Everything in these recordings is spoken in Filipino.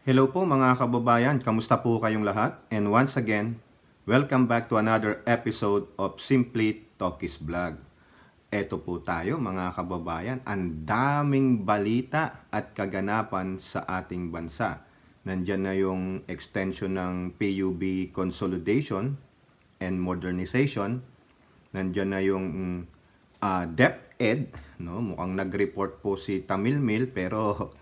Hello po mga kababayan, kamusta po kayong lahat? And once again, welcome back to another episode of Simply Talkies Vlog. Eto po tayo mga kababayan, ang daming balita at kaganapan sa ating bansa. Nandyan na yung extension ng PUB consolidation and modernization. Nandyan na yung uh, DepEd, no? mukhang nag-report po si Tamilmil pero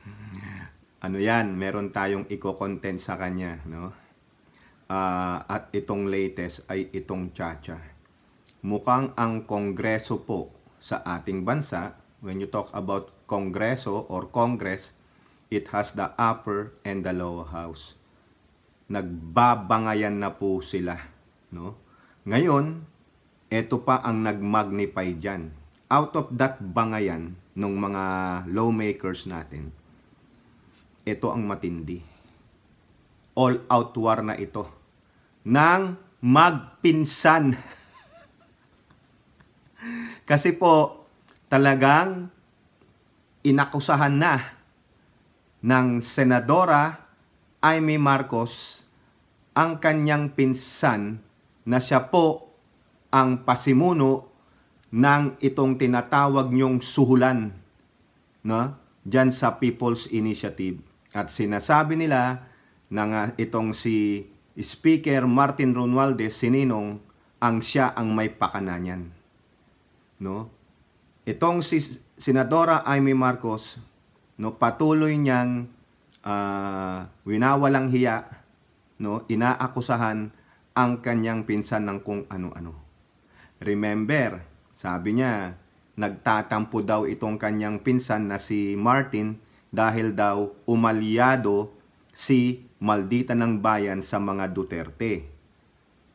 ano yan, meron tayong i-content sa kanya, no? Uh, at itong latest ay itong Chacha. Mukhang ang Kongreso po sa ating bansa, when you talk about Kongreso or Congress, it has the upper and the lower house. Nagbabangayan na po sila, no? Ngayon, ito pa ang nagmagnify diyan. Out of that bangayan ng mga lawmakers natin, ito ang matindi. All out war na ito. Nang magpinsan. Kasi po, talagang inakusahan na ng Senadora Amy Marcos ang kanyang pinsan na siya po ang pasimuno ng itong tinatawag niyong suhulan no? dyan sa People's Initiative. At sinasabi nila na nga itong si Speaker Martin Ronaldo sininong ang siya ang may pakana No? Itong si Senadora Amy Marcos no patuloy niyang uh, winawalang hiya no inaakusahan ang kanyang pinsan ng kung ano-ano. Remember, sabi niya, nagtatampo daw itong kanyang pinsan na si Martin dahil daw umalyado si maldita ng bayan sa mga Duterte.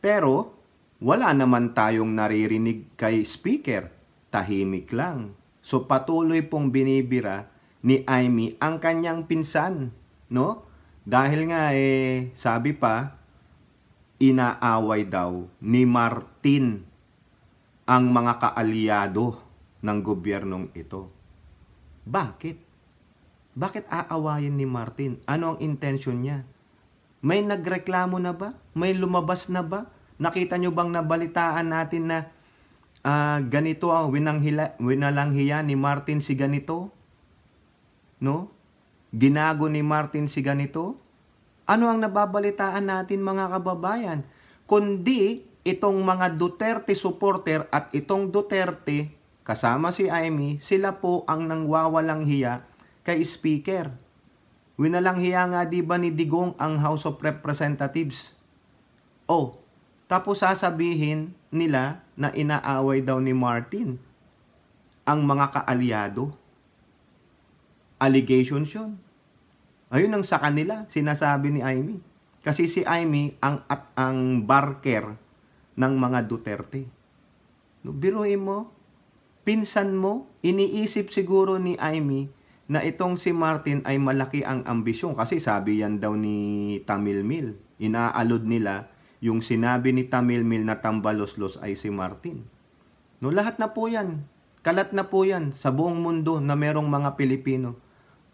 Pero wala naman tayong naririnig kay Speaker, tahimik lang. So patuloy pong binibira ni Amy ang kanyang pinsan, no? Dahil nga eh, sabi pa, inaaway daw ni Martin ang mga kaalyado ng gobyernong ito. Bakit? Bakit aawayin ni Martin? Ano ang intention niya? May nagreklamo na ba? May lumabas na ba? Nakita nyo bang nabalitaan natin na uh, ganito ang winanghila, winalanghiya ni Martin si ganito? No? Ginago ni Martin si ganito? Ano ang nababalitaan natin mga kababayan? Kundi itong mga Duterte supporter at itong Duterte kasama si Amy, sila po ang nangwawalang hiya kay Speaker. Winalanghiya nga di ba ni Digong ang House of Representatives? Oh, tapos sasabihin nila na inaaway daw ni Martin ang mga kaalyado. Allegations yun. Ayun ang sa kanila, sinasabi ni Aimee. Kasi si Aimee ang, at ang barker ng mga Duterte. No, Biruin mo, pinsan mo, iniisip siguro ni Aimee na itong si Martin ay malaki ang ambisyon kasi sabi yan daw ni Tamil Mil. Inaalod nila yung sinabi ni Tamil Mil na tambaloslos ay si Martin. No, lahat na po yan. Kalat na po yan sa buong mundo na merong mga Pilipino.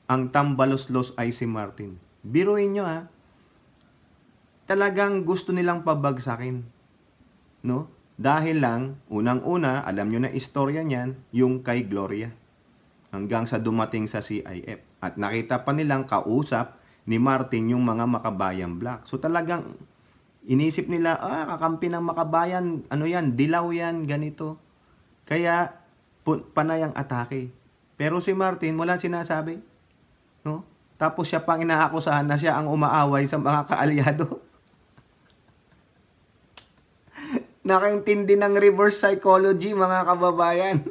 Ang tambaloslos ay si Martin. Biruin nyo ha. Talagang gusto nilang pabagsakin. No? Dahil lang, unang-una, alam nyo na istorya niyan, yung kay Gloria hanggang sa dumating sa CIF. At nakita pa nilang kausap ni Martin yung mga makabayan black. So talagang inisip nila, ah, kakampi ng makabayan, ano yan, dilaw yan, ganito. Kaya panay ang atake. Pero si Martin, wala sinasabi. No? Tapos siya pang inaakusahan na siya ang umaaway sa mga kaalyado. Nakaintindi ng reverse psychology, mga kababayan.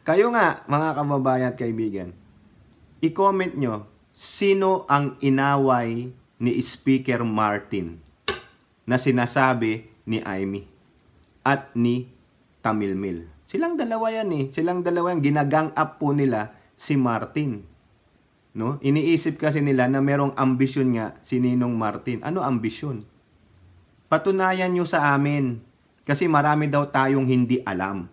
Kayo nga, mga kababayan at kaibigan, i-comment nyo, sino ang inaway ni Speaker Martin na sinasabi ni Amy at ni Tamilmil. Silang dalawa yan eh. Silang dalawa yan. Ginagang up po nila si Martin. No? Iniisip kasi nila na merong ambisyon nga si Ninong Martin. Ano ambisyon? Patunayan nyo sa amin. Kasi marami daw tayong hindi alam.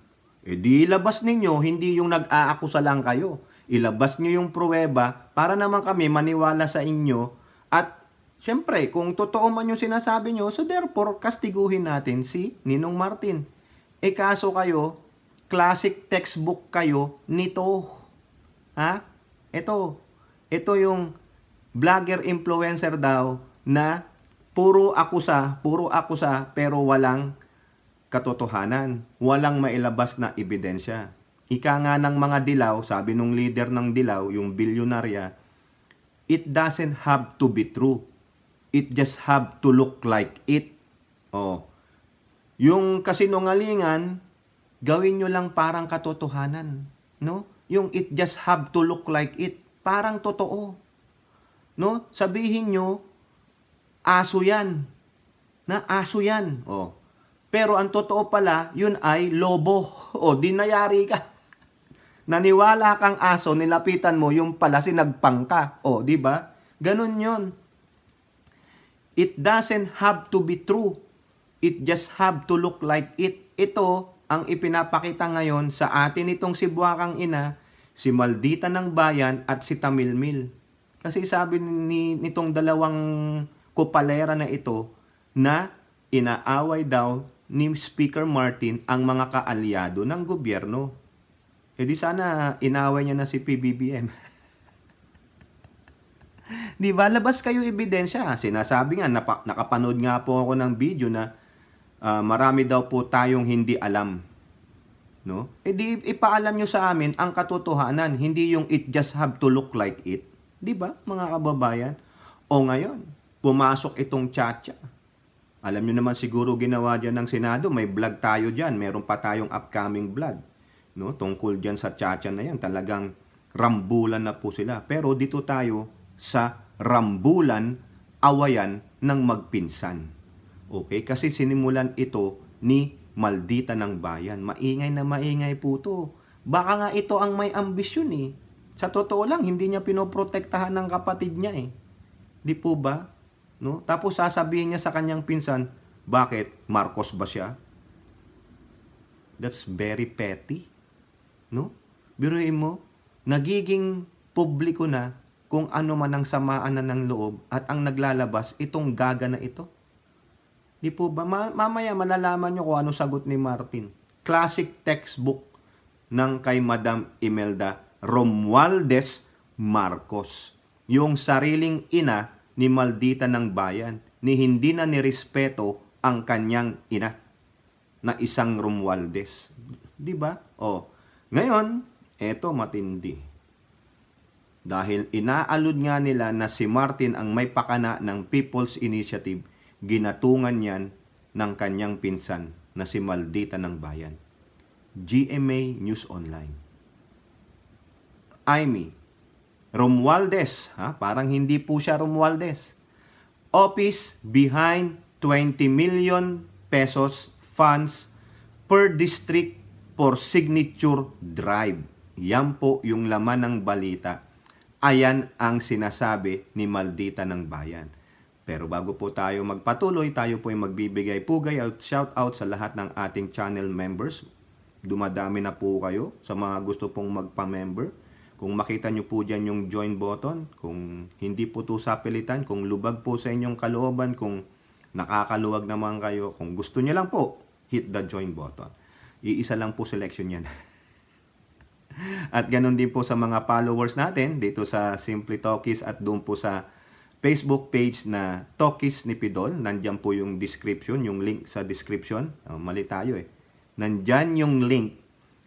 E di ilabas ninyo, hindi yung nag-aakusa lang kayo. Ilabas nyo yung pruweba para naman kami maniwala sa inyo. At syempre, kung totoo man yung sinasabi nyo, so therefore, kastiguhin natin si Ninong Martin. E kaso kayo, classic textbook kayo nito. Ha? Ito. Ito yung vlogger influencer daw na puro akusa, puro akusa pero walang katotohanan, walang mailabas na ebidensya. Ika nga ng mga dilaw, sabi nung leader ng dilaw, yung bilyonarya, it doesn't have to be true. It just have to look like it. Oh. Yung kasinungalingan, gawin nyo lang parang katotohanan. No? Yung it just have to look like it. Parang totoo. No? Sabihin nyo, aso yan. Na aso yan. Oh. Pero ang totoo pala, yun ay lobo. O, dinayari ka. Naniwala kang aso, nilapitan mo, yung pala sinagpang ka. O, di ba? Ganun yun. It doesn't have to be true. It just have to look like it. Ito ang ipinapakita ngayon sa atin itong si Buwakang Ina, si Maldita ng Bayan at si Tamilmil. Kasi sabi ni nitong dalawang kupalera na ito na inaaway daw ni Speaker Martin ang mga kaalyado ng gobyerno. E di sana inaway niya na si PBBM. di ba? Labas kayo ebidensya. Sinasabi nga, napa, nakapanood nga po ako ng video na uh, marami daw po tayong hindi alam. No? E di ipaalam nyo sa amin ang katotohanan, hindi yung it just have to look like it. Di ba, mga kababayan? O ngayon, pumasok itong chacha alam niyo naman siguro ginawa diyan ng Senado, may vlog tayo diyan, meron pa tayong upcoming vlog. No, tungkol diyan sa Chacha na 'yan, talagang rambulan na po sila. Pero dito tayo sa rambulan awayan ng magpinsan. Okay? Kasi sinimulan ito ni Maldita ng Bayan. Maingay na maingay po to. Baka nga ito ang may ambisyon eh. Sa totoo lang, hindi niya pinoprotektahan ng kapatid niya eh. Di po ba? No? Tapos sasabihin niya sa kanyang pinsan, bakit? Marcos ba siya? That's very petty. No? Biruin mo, nagiging publiko na kung ano man ang samaan na ng loob at ang naglalabas itong gaga na ito. Di po ba? Ma- mamaya malalaman nyo kung ano sagot ni Martin. Classic textbook ng kay Madam Imelda Romualdez Marcos. Yung sariling ina ni maldita ng bayan ni hindi na nirespeto ang kanyang ina na isang Romualdez. 'Di ba? Oh. Ngayon, eto matindi. Dahil inaalod nga nila na si Martin ang may pakana ng People's Initiative, ginatungan niyan ng kanyang pinsan na si Maldita ng Bayan. GMA News Online. Aimee Romualdez. Ha? Parang hindi po siya Romualdez. Office behind 20 million pesos funds per district for signature drive. Yan po yung laman ng balita. Ayan ang sinasabi ni Maldita ng Bayan. Pero bago po tayo magpatuloy, tayo po ay magbibigay pugay at shout out sa lahat ng ating channel members. Dumadami na po kayo sa mga gusto pong magpa-member kung makita nyo po dyan yung join button, kung hindi po ito sapilitan, kung lubag po sa inyong kalooban, kung nakakaluwag naman kayo, kung gusto nyo lang po, hit the join button. Iisa lang po selection yan. at ganun din po sa mga followers natin dito sa Simply Talkies at doon po sa Facebook page na Talkies ni Pidol. Nandyan po yung description, yung link sa description. Oh, mali tayo eh. Nandyan yung link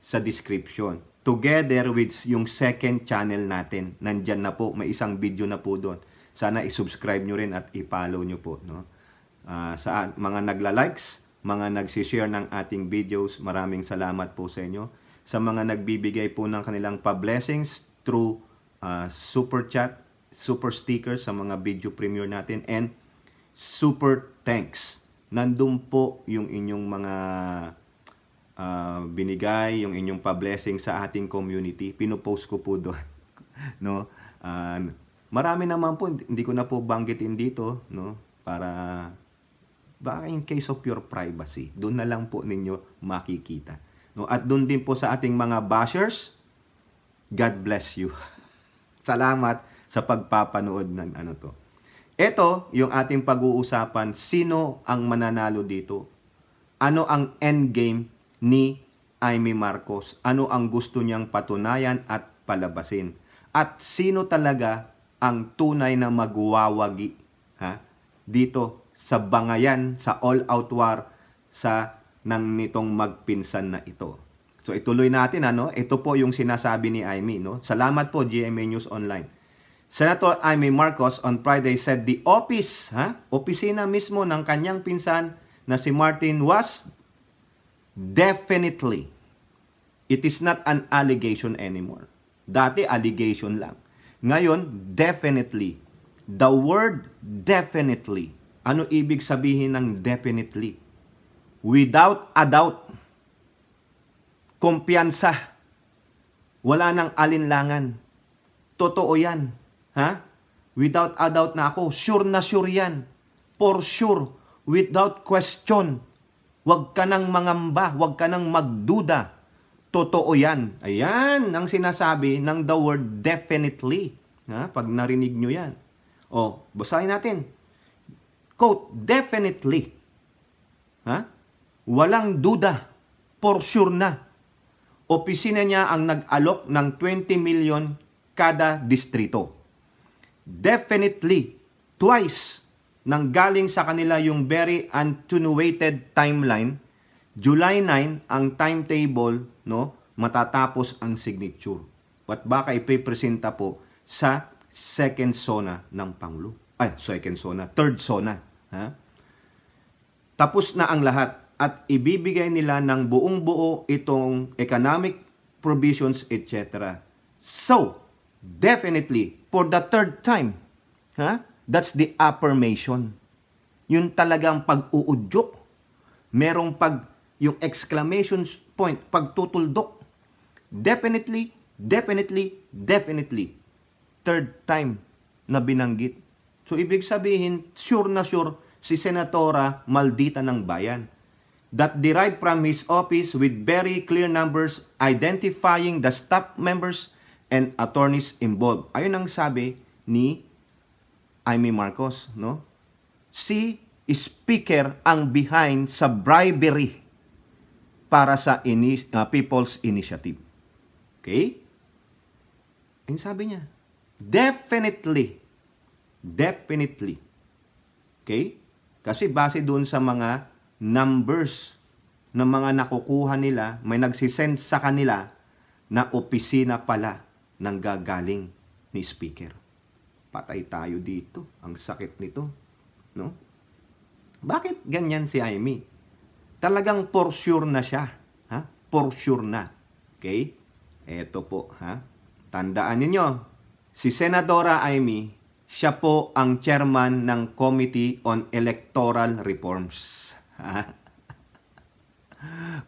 sa description together with yung second channel natin. Nandyan na po, may isang video na po doon. Sana i-subscribe nyo rin at i-follow nyo po. No? Uh, sa mga nagla-likes, mga nagsishare ng ating videos, maraming salamat po sa inyo. Sa mga nagbibigay po ng kanilang pa-blessings through uh, super chat, super stickers sa mga video premiere natin, and super thanks. Nandun po yung inyong mga uh, binigay, yung inyong pa-blessing sa ating community, pinopost ko po doon. no? Uh, marami naman po, hindi ko na po banggitin dito, no? Para baka in case of your privacy, doon na lang po ninyo makikita. No? At doon din po sa ating mga bashers, God bless you. Salamat sa pagpapanood ng ano to. Ito yung ating pag-uusapan, sino ang mananalo dito? Ano ang end game ni Aimee Marcos. Ano ang gusto niyang patunayan at palabasin? At sino talaga ang tunay na magwawagi ha? dito sa bangayan, sa all-out war sa nang nitong magpinsan na ito. So ituloy natin ano, ito po yung sinasabi ni Aimee no. Salamat po GMA News Online. Senator Aimee Marcos on Friday said the office, ha, opisina mismo ng kanyang pinsan na si Martin was Definitely, it is not an allegation anymore. Dati, allegation lang. Ngayon, definitely. The word definitely. Ano ibig sabihin ng definitely? Without a doubt. Kumpiyansa. Wala nang alinlangan. Totoo yan. Ha? Without a doubt na ako. Sure na sure yan. For sure. Without question. Huwag ka nang mangamba, huwag ka nang magduda. Totoo yan. Ayan ang sinasabi ng the word definitely. Ha? Pag narinig nyo yan. O, basahin natin. Quote, definitely. Ha? Walang duda. For sure na. Opisina niya ang nag-alok ng 20 million kada distrito. Definitely, twice nang galing sa kanila yung very attenuated timeline, July 9 ang timetable, no, matatapos ang signature. What baka ipipresenta po sa second zona ng Pangulo. Ay, second zona, third zona. Ha? Tapos na ang lahat at ibibigay nila ng buong buo itong economic provisions, etc. So, definitely, for the third time, ha? That's the affirmation. Yung talagang pag-uudyok. Merong pag, yung exclamation point, pagtutuldok. Definitely, definitely, definitely. Third time na binanggit. So, ibig sabihin, sure na sure, si Senatora Maldita ng Bayan that derived from his office with very clear numbers identifying the staff members and attorneys involved. Ayun ang sabi ni Amy Marcos, no? Si speaker ang behind sa bribery para sa ini- uh, People's Initiative. Okay? Ang sabi niya, definitely, definitely, okay? Kasi base doon sa mga numbers ng mga nakukuha nila, may nagsisend sa kanila na opisina pala nang gagaling ni speaker patay tayo dito. Ang sakit nito. No? Bakit ganyan si Amy? Talagang for sure na siya. Ha? For sure na. Okay? Eto po, ha? Tandaan ninyo, si Senadora Amy, siya po ang chairman ng Committee on Electoral Reforms.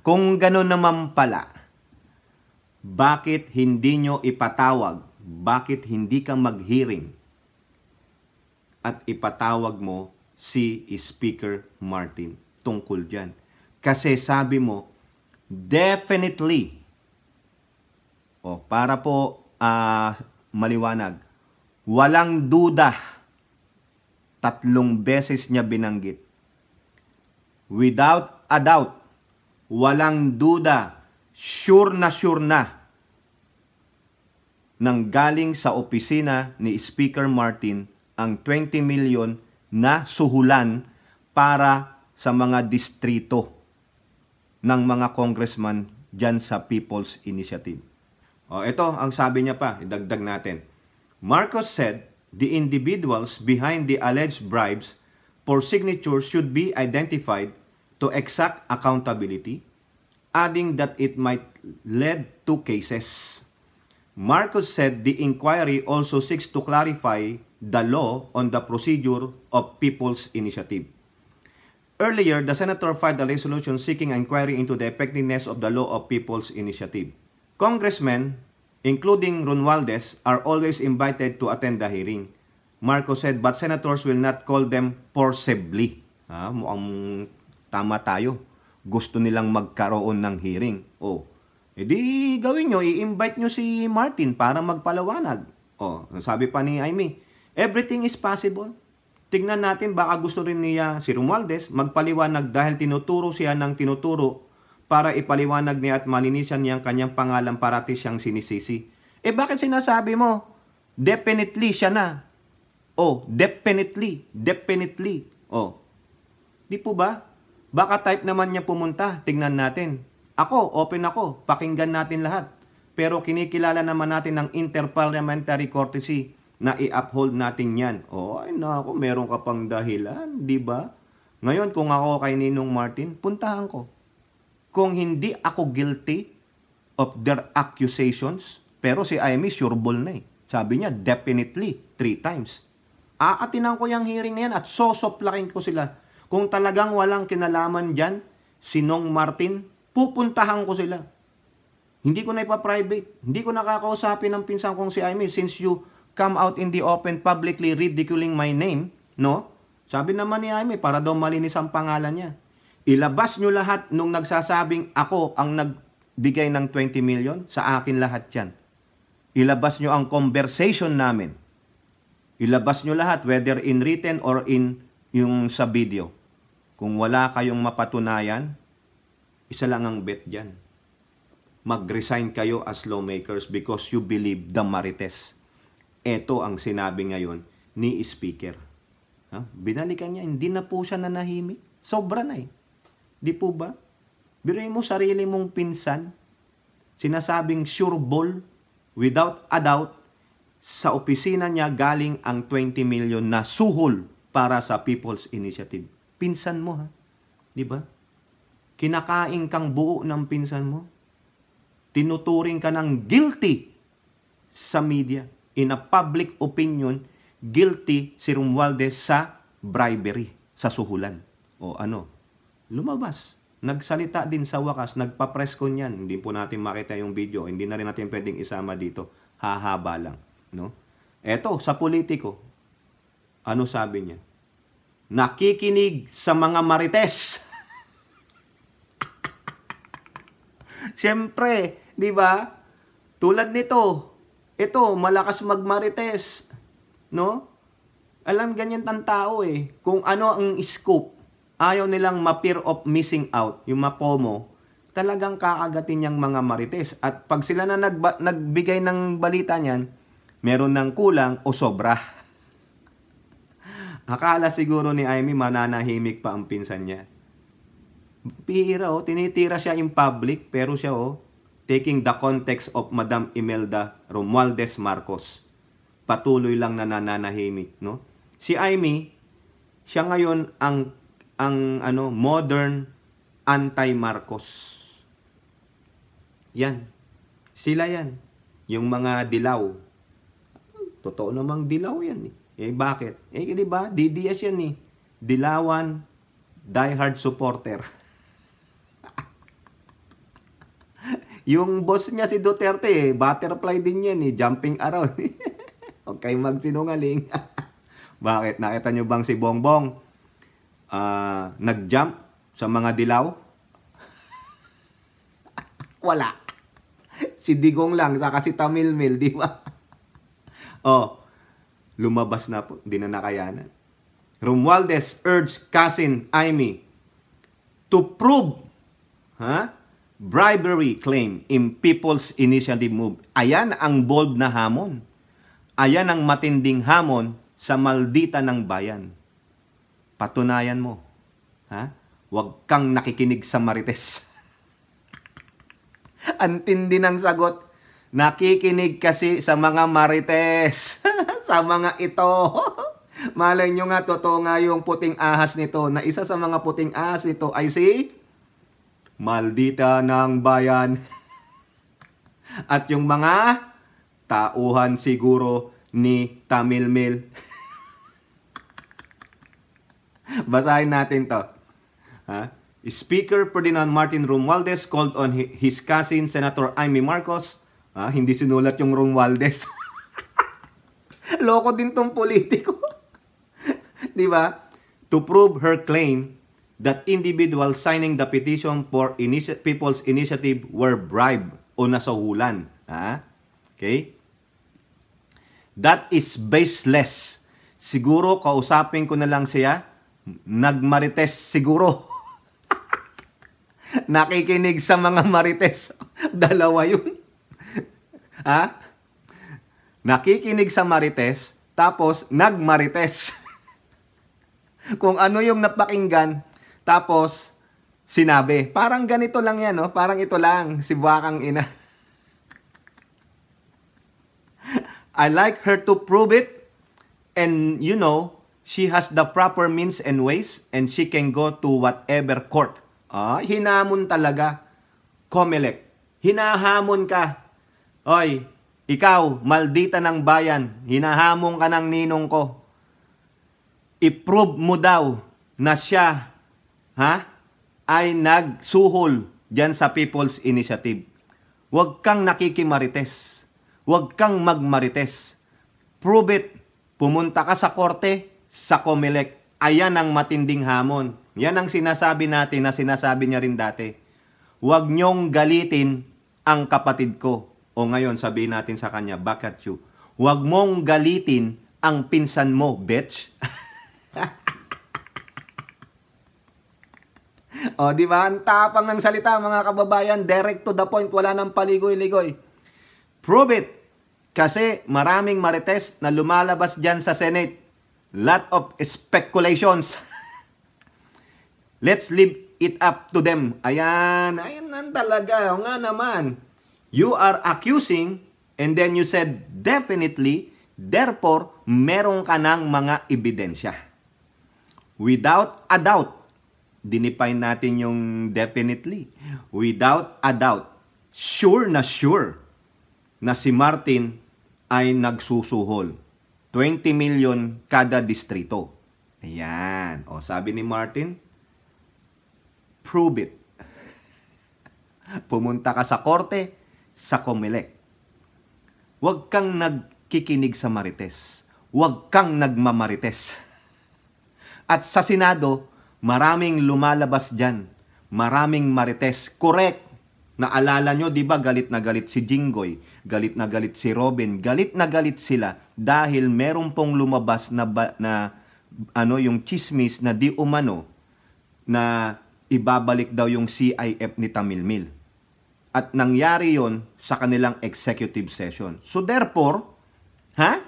Kung gano'n naman pala, bakit hindi nyo ipatawag? Bakit hindi ka mag-hearing? at ipatawag mo si Speaker Martin tungkol dyan. Kasi sabi mo, definitely, o para po uh, maliwanag, walang duda, tatlong beses niya binanggit. Without a doubt, walang duda, sure na sure na, nang galing sa opisina ni Speaker Martin ang 20 million na suhulan para sa mga distrito ng mga congressman dyan sa People's Initiative. O, ito ang sabi niya pa, idagdag natin. Marcos said the individuals behind the alleged bribes for signatures should be identified to exact accountability, adding that it might lead to cases. Marcos said the inquiry also seeks to clarify the law on the procedure of people's initiative. Earlier, the senator filed a resolution seeking inquiry into the effectiveness of the law of people's initiative. Congressmen, including Romualdez, are always invited to attend the hearing. Marco said, but senators will not call them forcibly. Ah, mukhang tama tayo. Gusto nilang magkaroon ng hearing. Oh, edi gawin nyo, i-invite nyo si Martin para magpalawanag. Oh, sabi pa ni Aimee, Everything is possible. Tignan natin baka gusto rin niya si Romualdez magpaliwanag dahil tinuturo siya ng tinuturo para ipaliwanag niya at malinisan niya ang kanyang pangalan para parati siyang sinisisi. Eh bakit sinasabi mo? Definitely siya na. Oh, definitely, definitely. Oh. Di po ba? Baka type naman niya pumunta. Tingnan natin. Ako, open ako. Pakinggan natin lahat. Pero kinikilala naman natin ng interparliamentary courtesy na i-uphold natin yan. O, oh, ay nako, meron ka pang dahilan, di ba? Ngayon, kung ako kay Ninong Martin, puntahan ko. Kung hindi ako guilty of their accusations, pero si Amy sureball na eh. Sabi niya, definitely, three times. Aatinan ko yung hearing na yan at sosoplakin ko sila. Kung talagang walang kinalaman dyan, si Nong Martin, pupuntahan ko sila. Hindi ko na ipa-private. Hindi ko nakakausapin ng pinsan kong si Amy since you come out in the open publicly ridiculing my name, no? Sabi naman ni Jaime, para daw malinis ang pangalan niya. Ilabas nyo lahat nung nagsasabing ako ang nagbigay ng 20 million, sa akin lahat yan. Ilabas nyo ang conversation namin. Ilabas nyo lahat, whether in written or in yung sa video. Kung wala kayong mapatunayan, isa lang ang bet dyan. Mag-resign kayo as lawmakers because you believe the marites ito ang sinabi ngayon ni speaker. Ha? Binalikan niya, hindi na po siya nanahimik. Sobra na eh. Di po ba? Biruin mo sarili mong pinsan, sinasabing sure ball, without a doubt, sa opisina niya galing ang 20 million na suhol para sa People's Initiative. Pinsan mo ha? Di ba? Kinakain kang buo ng pinsan mo. Tinuturing ka ng guilty sa media in a public opinion guilty si Romualdez sa bribery, sa suhulan. O ano, lumabas. Nagsalita din sa wakas, nagpa-press ko niyan. Hindi po natin makita yung video, hindi na rin natin pwedeng isama dito. Hahaba lang. No? Eto, sa politiko, ano sabi niya? Nakikinig sa mga marites. Siyempre, di ba? Tulad nito, ito, malakas magmarites. No? Alam ganyan tang tao eh. Kung ano ang scope, ayaw nilang ma-fear of missing out, yung mapomo, talagang kakagatin niyang mga marites. At pag sila na nagba- nagbigay ng balita niyan, meron ng kulang o sobra. Akala siguro ni Amy mananahimik pa ang pinsan niya. Pira oh, tinitira siya in public pero siya oh, taking the context of Madam Imelda Romualdez Marcos. Patuloy lang nananahimik, no? Si Amy, siya ngayon ang ang ano modern anti-Marcos. Yan. Sila yan. Yung mga dilaw. Totoo namang dilaw yan. Eh, eh bakit? Eh, di ba? DDS yan eh. Dilawan, diehard supporter. Yung boss niya si Duterte, eh, butterfly din yan, eh, jumping around. okay, magsinungaling. Bakit? Nakita nyo bang si Bongbong uh, nag-jump sa mga dilaw? Wala. Si Digong lang, saka si Tamilmil, di ba? oh, lumabas na po. Hindi na nakayanan. Romualdez urged cousin Amy to prove ha? Huh? bribery claim in People's Initiative Move. Ayan ang bold na hamon. Ayan ang matinding hamon sa maldita ng bayan. Patunayan mo. Ha? Huwag kang nakikinig sa marites. ang tindi ng sagot. Nakikinig kasi sa mga marites. sa mga ito. Malay nyo nga, totoo nga yung puting ahas nito na isa sa mga puting ahas nito ay si maldita ng bayan. At yung mga tauhan siguro ni Tamilmil. Basahin natin to. Ha? Speaker Ferdinand Martin Romualdez called on his cousin Senator Amy Marcos. Ha? Hindi sinulat yung Romualdez. Loko din tong politiko. 'Di ba? To prove her claim that individual signing the petition for initi- people's initiative were bribed o nasuhulan. Ha? Okay? That is baseless. Siguro, kausapin ko na lang siya, nagmarites siguro. Nakikinig sa mga marites. Dalawa yun. ha? Nakikinig sa marites, tapos nagmarites. Kung ano yung napakinggan, tapos, sinabi, parang ganito lang yan, no? Parang ito lang, si Buwakang Ina. I like her to prove it. And you know, she has the proper means and ways and she can go to whatever court. Ah, hinamon talaga. Comelec. Hinahamon ka. Oy, ikaw, maldita ng bayan, hinahamon ka ng ninong ko. I-prove mo daw na siya ha, ay nagsuhol dyan sa People's Initiative. Huwag kang nakikimarites. Huwag kang magmarites. Prove it. Pumunta ka sa korte, sa COMELEC. Ayan ang matinding hamon. Yan ang sinasabi natin na sinasabi niya rin dati. Huwag niyong galitin ang kapatid ko. O ngayon, sabihin natin sa kanya, back at you. Huwag mong galitin ang pinsan mo, bitch. o, di ba? Ang tapang ng salita, mga kababayan. Direct to the point. Wala nang paligoy-ligoy. Prove it. Kasi maraming marites na lumalabas dyan sa Senate. Lot of speculations. Let's leave it up to them. Ayan. Ayan nan talaga. O nga naman. You are accusing and then you said definitely. Therefore, meron ka ng mga ebidensya. Without a doubt, dinefine natin yung definitely. Without a doubt, sure na sure na si Martin ay nagsusuhol. 20 million kada distrito. Ayan. O, sabi ni Martin, prove it. Pumunta ka sa korte, sa Comelec. Huwag kang nagkikinig sa marites. Huwag kang nagmamarites. At sa Senado, Maraming lumalabas dyan. Maraming marites. Correct. Naalala nyo, di ba, galit na galit si Jingoy, galit na galit si Robin, galit na galit sila dahil meron pong lumabas na, ba, na ano, yung chismis na di umano na ibabalik daw yung CIF ni Tamilmil. At nangyari yon sa kanilang executive session. So therefore, ha?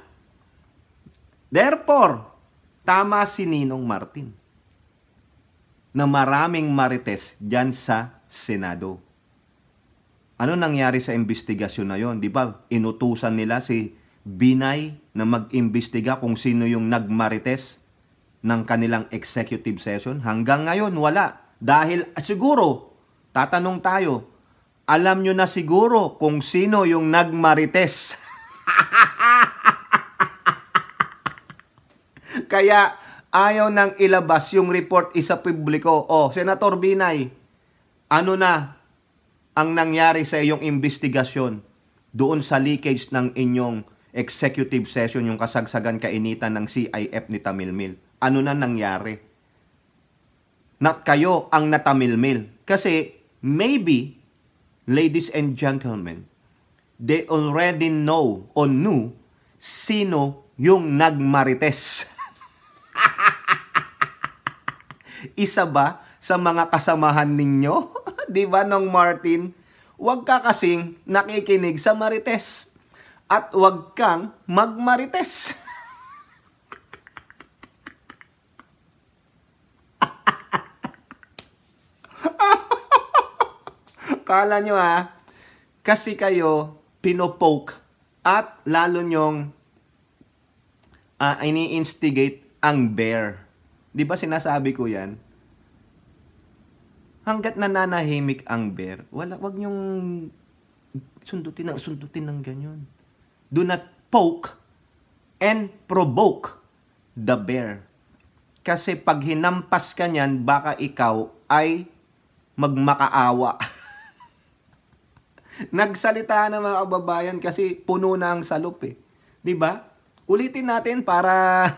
Therefore, tama si Ninong Martin na maraming marites dyan sa Senado. Ano nangyari sa investigasyon na yon? Di ba, inutusan nila si Binay na mag-imbestiga kung sino yung nagmarites ng kanilang executive session. Hanggang ngayon, wala. Dahil ah, siguro, tatanong tayo, alam nyo na siguro kung sino yung nagmarites. Kaya, ayaw nang ilabas yung report isa publiko. O, oh, Senator Binay, ano na ang nangyari sa iyong investigasyon doon sa leakage ng inyong executive session, yung kasagsagan kainitan ng CIF ni Tamilmil? Ano na nangyari? Not kayo ang natamilmil. Kasi maybe, ladies and gentlemen, they already know or knew sino yung nagmarites. Isa ba sa mga kasamahan ninyo? Di ba, Nong Martin? Huwag ka kasing nakikinig sa marites. At huwag kang magmarites. Kala nyo ha, kasi kayo pinopoke at lalo nyong uh, ini-instigate ang bear. Di ba sinasabi ko yan? Hanggat nananahimik ang bear, wala, wag niyong sundutin ng sundutin ng ganyan. Do not poke and provoke the bear. Kasi pag hinampas ka niyan, baka ikaw ay magmakaawa. Nagsalita na mga kababayan kasi puno na ang salop eh. 'Di ba? Ulitin natin para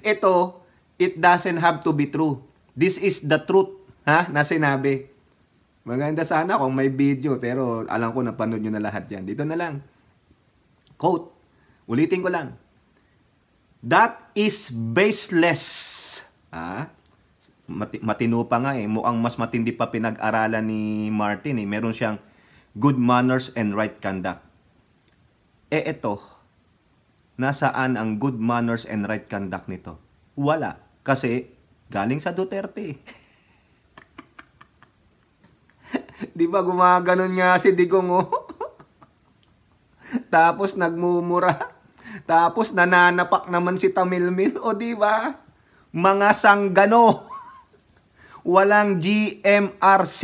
Ito, it doesn't have to be true. This is the truth, ha, na sinabi. Maganda sana kung may video, pero alam ko napanood nyo na lahat yan. Dito na lang. Quote, ulitin ko lang. That is baseless. Ha? matino pa nga eh. Mukhang mas matindi pa pinag-aralan ni Martin eh. Meron siyang good manners and right conduct. Eh ito, nasaan ang good manners and right conduct nito? Wala. Kasi galing sa Duterte. Di ba gumaganon nga si Digong oh? Tapos nagmumura. Tapos nananapak naman si Tamilmil. O oh, di ba? Mga sanggano. Walang GMRC.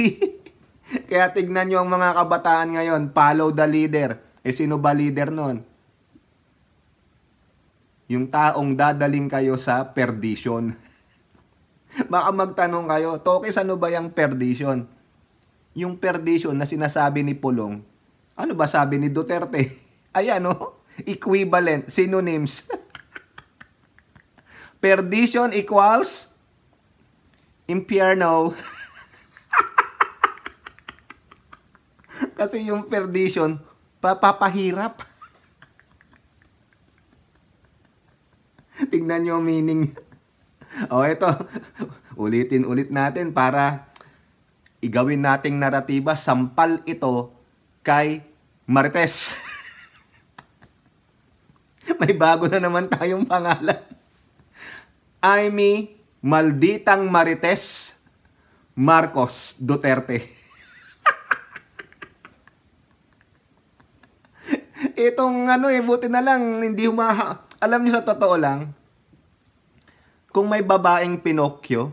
Kaya tignan nyo ang mga kabataan ngayon. Follow the leader. Eh sino ba leader nun? yung taong dadaling kayo sa perdition. Baka magtanong kayo, Tokes, ano ba yung perdition? Yung perdition na sinasabi ni Pulong, ano ba sabi ni Duterte? Ayan, no? Oh, equivalent, synonyms. perdition equals impierno. Kasi yung perdition, papapahirap. Tingnan nyo meaning. o, oh, ito. Ulitin ulit natin para igawin nating naratiba. Sampal ito kay Marites. May bago na naman tayong pangalan. Amy Malditang Marites Marcos Duterte. Itong ano eh, buti na lang, hindi humaha alam niyo sa totoo lang, kung may babaeng Pinocchio,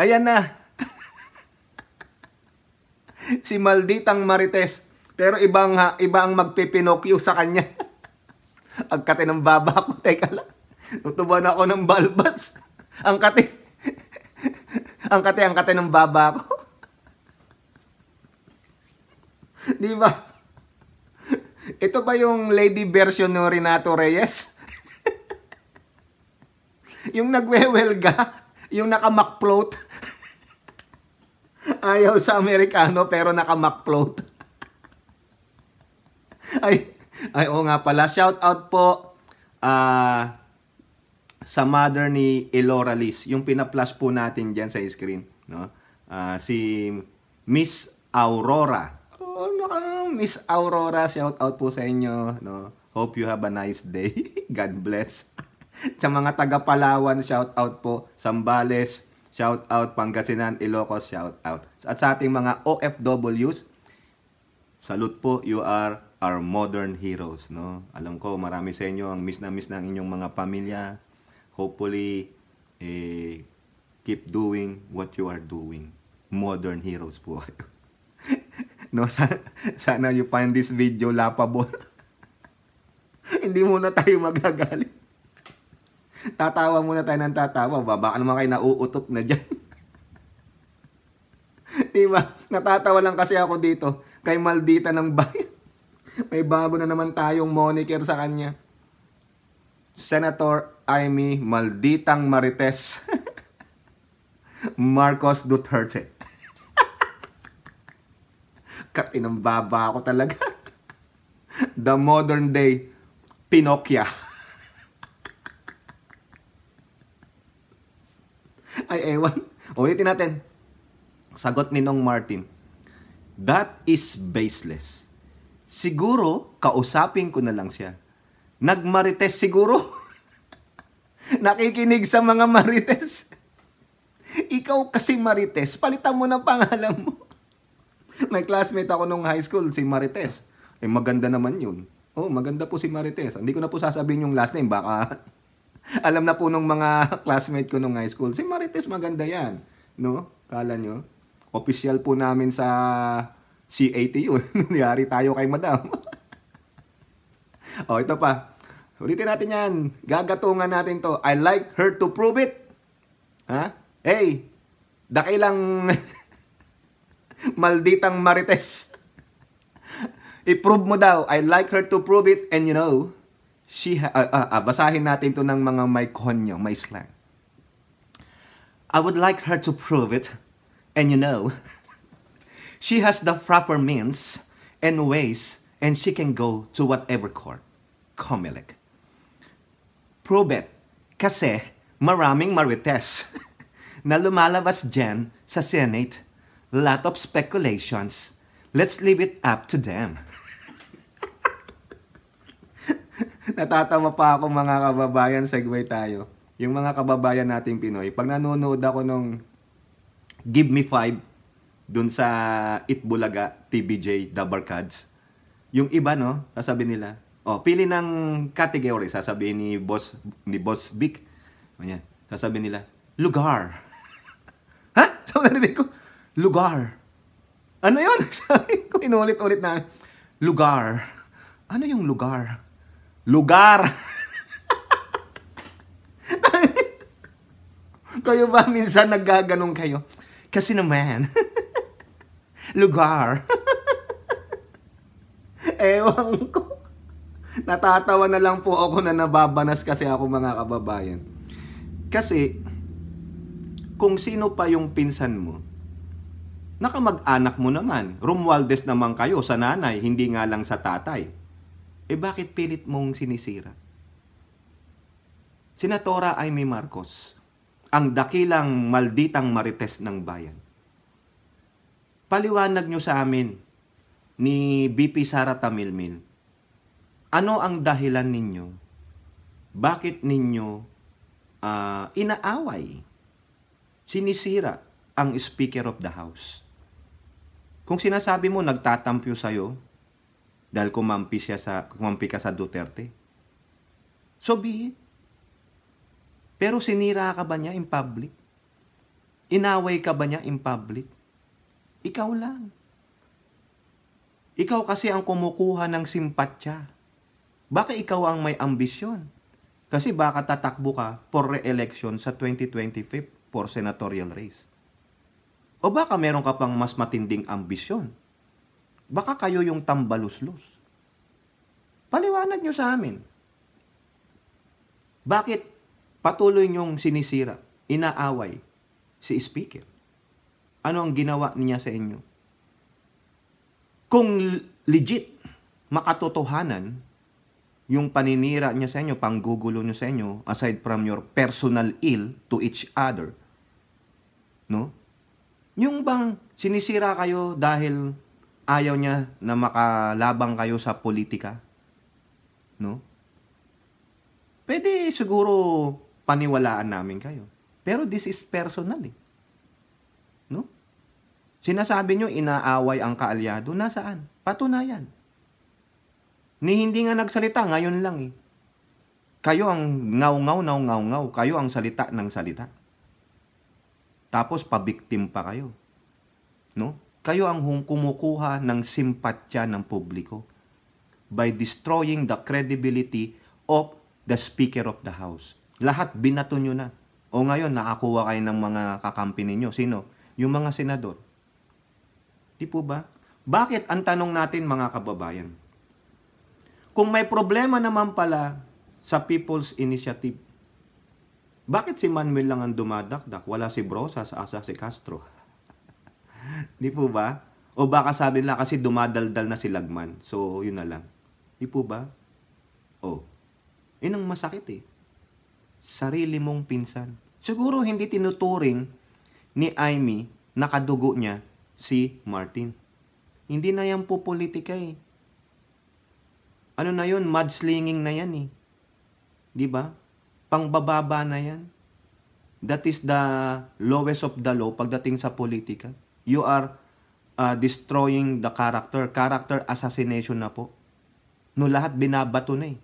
ayan na. si Malditang Marites. Pero ibang ha, iba ang magpipinokyo sa kanya. ang kate ng baba ko. Teka lang. Tutubuan ako ng balbas. ang kate. ang kate, ang kate ng baba ko. Di ba? Ito ba yung lady version ng Renato Reyes? yung nagwewelga, yung nakamakfloat. Ayaw sa Amerikano pero nakamakfloat. ay, ay oo nga pala. Shout out po uh, sa mother ni Elora Liz. Yung pina-plus po natin diyan sa screen. No? Uh, si Miss Aurora. Oh, naka, Miss Aurora, shout out po sa inyo. No? Hope you have a nice day. God bless sa mga taga Palawan, shout out po. Sambales, shout out. Pangasinan, Ilocos, shout out. At sa ating mga OFWs, salute po, you are our modern heroes. No? Alam ko, marami sa inyo ang miss na miss ng inyong mga pamilya. Hopefully, eh, keep doing what you are doing. Modern heroes po kayo. no, sana, sana you find this video laughable. Hindi muna tayo magagalit tatawa muna tayo ng tatawa. Ba? Baka naman kayo nauutot na dyan. diba? Natatawa lang kasi ako dito. Kay Maldita ng bayan. May bago na naman tayong moniker sa kanya. Senator Amy Malditang Marites. Marcos Duterte. baba ako talaga. The modern day Pinokya. Ay, ewan. Ulitin natin. Sagot ni Nong Martin. That is baseless. Siguro, kausapin ko na lang siya. Nagmarites siguro. Nakikinig sa mga marites. Ikaw kasi marites, palitan mo ng pangalan mo. May classmate ako nung high school, si Marites. Eh maganda naman yun. Oh, maganda po si Marites. Hindi ko na po sasabihin yung last name, baka Alam na po nung mga classmate ko nung high school, si Marites maganda yan. No? Kala nyo? Official po namin sa CATU. Nangyari tayo kay madam. oh, ito pa. Ulitin natin yan. Gagatungan natin to. I like her to prove it. Ha? Hey, dakilang malditang marites. I-prove mo daw. I like her to prove it and you know, she ha- uh, uh, uh, basahin natin to ng mga may konyo, may slang. I would like her to prove it. And you know, she has the proper means and ways and she can go to whatever court. Comelec. Prove it. Kasi maraming marites na lumalabas dyan sa Senate. Lot of speculations. Let's leave it up to them. Natatawa pa ako mga kababayan, segway tayo. Yung mga kababayan nating Pinoy, pag nanonood ako nung Give Me 5 dun sa Itbulaga, TBJ, The Barkads, yung iba no, sasabi nila, oh, pili ng category, sasabihin ni Boss, ni Boss Vic, Ayan. sasabihin nila, lugar. ha? Sabi na narinig ko, lugar. Ano yun? Sabi ko, inulit-ulit na, lugar. Ano yung lugar? lugar. kayo ba minsan naggaganong kayo? Kasi naman, lugar. Ewan ko. Natatawa na lang po ako na nababanas kasi ako mga kababayan. Kasi, kung sino pa yung pinsan mo, nakamag-anak mo naman. Romualdez naman kayo sa nanay, hindi nga lang sa tatay eh bakit pilit mong sinisira? Sina ay may Marcos, ang dakilang malditang marites ng bayan. Paliwanag nyo sa amin ni BP Sara Tamilmil, ano ang dahilan ninyo? Bakit ninyo uh, inaaway, sinisira ang Speaker of the House? Kung sinasabi mo nagtatampyo sa'yo, dahil kumampi siya sa kumampi ka sa Duterte. So be it. Pero sinira ka ba niya in public? Inaway ka ba niya in public? Ikaw lang. Ikaw kasi ang kumukuha ng simpatya. Baka ikaw ang may ambisyon. Kasi baka tatakbo ka for re-election sa 2025 for senatorial race. O baka meron ka pang mas matinding ambisyon Baka kayo yung tambaluslos. Paliwanag nyo sa amin. Bakit patuloy nyong sinisira, inaaway si speaker? Ano ang ginawa niya sa inyo? Kung legit, makatotohanan yung paninira niya sa inyo, panggugulo niya sa inyo, aside from your personal ill to each other, no? Yung bang sinisira kayo dahil ayaw niya na makalabang kayo sa politika. No? Pwede siguro paniwalaan namin kayo. Pero this is personal eh. No? Sinasabi niyo inaaway ang kaalyado. Nasaan? Patunayan. Ni hindi nga nagsalita, ngayon lang eh. Kayo ang ngaw-ngaw, na ngaw-ngaw, kayo ang salita ng salita. Tapos pabiktim pa kayo. No? kayo ang kumukuha ng simpatya ng publiko by destroying the credibility of the Speaker of the House. Lahat binato nyo na. O ngayon, nakakuha kayo ng mga kakampi ninyo. Sino? Yung mga senador. Di po ba? Bakit ang tanong natin mga kababayan? Kung may problema naman pala sa People's Initiative, bakit si Manuel lang ang dumadakdak? Wala si Brosas, asa si Castro. Di po ba? O baka sabi nila kasi dumadaldal na si Lagman. So, yun na lang. Di po ba? O. Yun ang masakit eh. Sarili mong pinsan. Siguro hindi tinuturing ni Amy na kadugo niya si Martin. Hindi na yan po politika eh. Ano na yun? Mudslinging na yan eh. Di ba? Pangbababa na yan. That is the lowest of the low pagdating sa politika you are uh, destroying the character. Character assassination na po. No, lahat binabato na eh.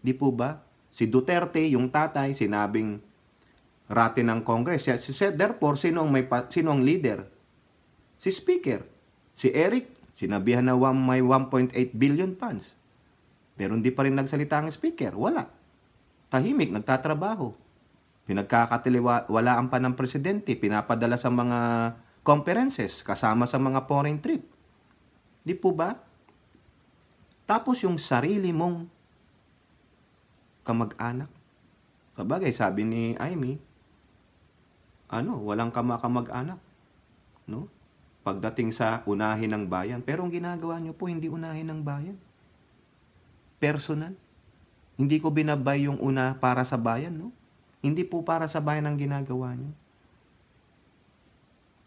Di po ba? Si Duterte, yung tatay, sinabing rate ng Congress. Therefore, sino ang, may, sino ang leader? Si Speaker. Si Eric, sinabihan na may 1.8 billion funds. Pero hindi pa rin nagsalita ang Speaker. Wala. Tahimik, nagtatrabaho. Pinagkakatiliwalaan pa ng presidente, pinapadala sa mga conferences kasama sa mga foreign trip. Di po ba? Tapos yung sarili mong kamag-anak. Kabagay, sabi ni Amy, ano, walang kamag anak No? Pagdating sa unahin ng bayan. Pero ang ginagawa niyo po, hindi unahin ng bayan. Personal. Hindi ko binabay yung una para sa bayan, no? Hindi po para sa bayan ang ginagawa niyo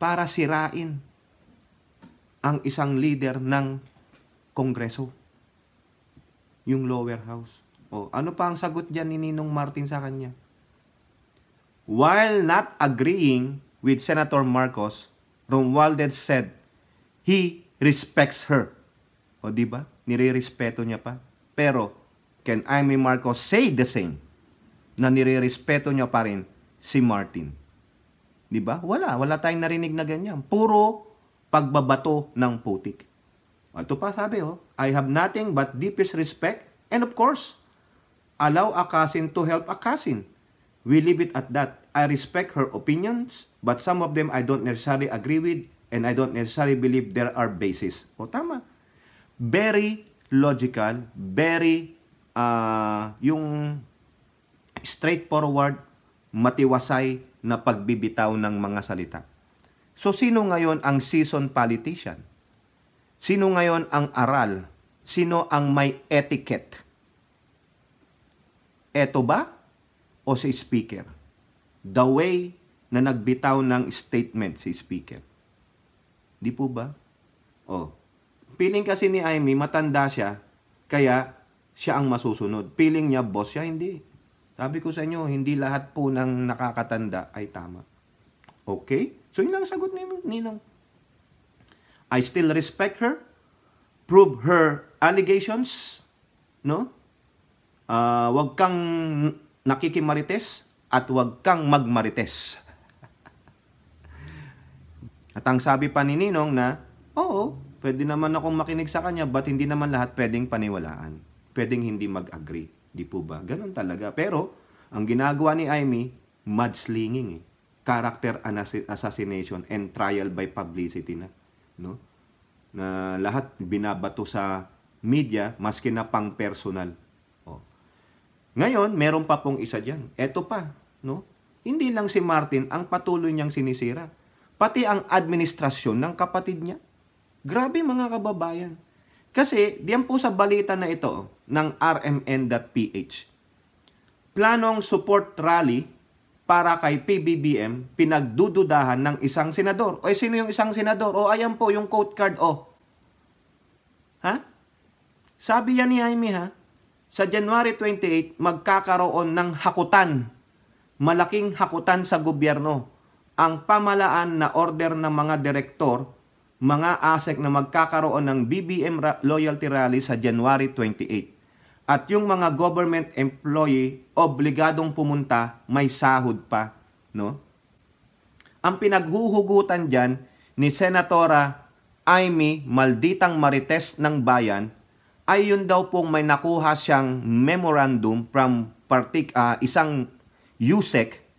para sirain ang isang leader ng Kongreso. Yung lower house. O, ano pa ang sagot dyan ni Ninong Martin sa kanya? While not agreeing with Senator Marcos, Romualdez said he respects her. O, di ba? Nire-respeto niya pa. Pero, can Amy Marcos say the same? Na nire-respeto niya pa rin si Martin. Di ba? Wala. Wala tayong narinig na ganyan. Puro pagbabato ng putik. Ito pa sabi, oh, I have nothing but deepest respect and of course, allow a cousin to help a cousin. We leave it at that. I respect her opinions, but some of them I don't necessarily agree with and I don't necessarily believe there are basis. O tama. Very logical, very uh, yung straightforward, matiwasay na pagbibitaw ng mga salita. So sino ngayon ang season politician? Sino ngayon ang aral? Sino ang may etiquette? Eto ba? O si speaker? The way na nagbitaw ng statement si speaker. Di po ba? Oh. Piling kasi ni Amy, matanda siya, kaya siya ang masusunod. Piling niya, boss siya, hindi. Sabi ko sa inyo, hindi lahat po ng nakakatanda ay tama. Okay? So yun lang sagot ni Ninong. I still respect her. Prove her allegations. No? Uh, wag kang nakikimarites at wag kang magmarites. at ang sabi pa ni Ninong na, oo, pwede naman akong makinig sa kanya but hindi naman lahat pwedeng paniwalaan. Pwedeng hindi mag-agree. Di po ba? Ganun talaga. Pero, ang ginagawa ni Amy, mudslinging eh. Character assassination and trial by publicity na. No? Na lahat binabato sa media, maski na pang personal. Oh. Ngayon, meron pa pong isa dyan. Eto pa. No? Hindi lang si Martin ang patuloy niyang sinisira. Pati ang administrasyon ng kapatid niya. Grabe mga kababayan. Kasi diyan po sa balita na ito ng rmn.ph, planong support rally para kay PBBM pinagdududahan ng isang senador. O eh, sino yung isang senador? O ayan po yung quote card o. Ha? Sabi yan ni Jaime ha, sa January 28 magkakaroon ng hakutan. Malaking hakutan sa gobyerno ang pamalaan na order ng mga direktor mga ASEC na magkakaroon ng BBM Loyalty Rally sa January 28. At yung mga government employee obligadong pumunta, may sahod pa, no? Ang pinaghuhugutan diyan ni Senatora Amy Malditang Marites ng Bayan ay yun daw pong may nakuha siyang memorandum from partik, uh, isang USEC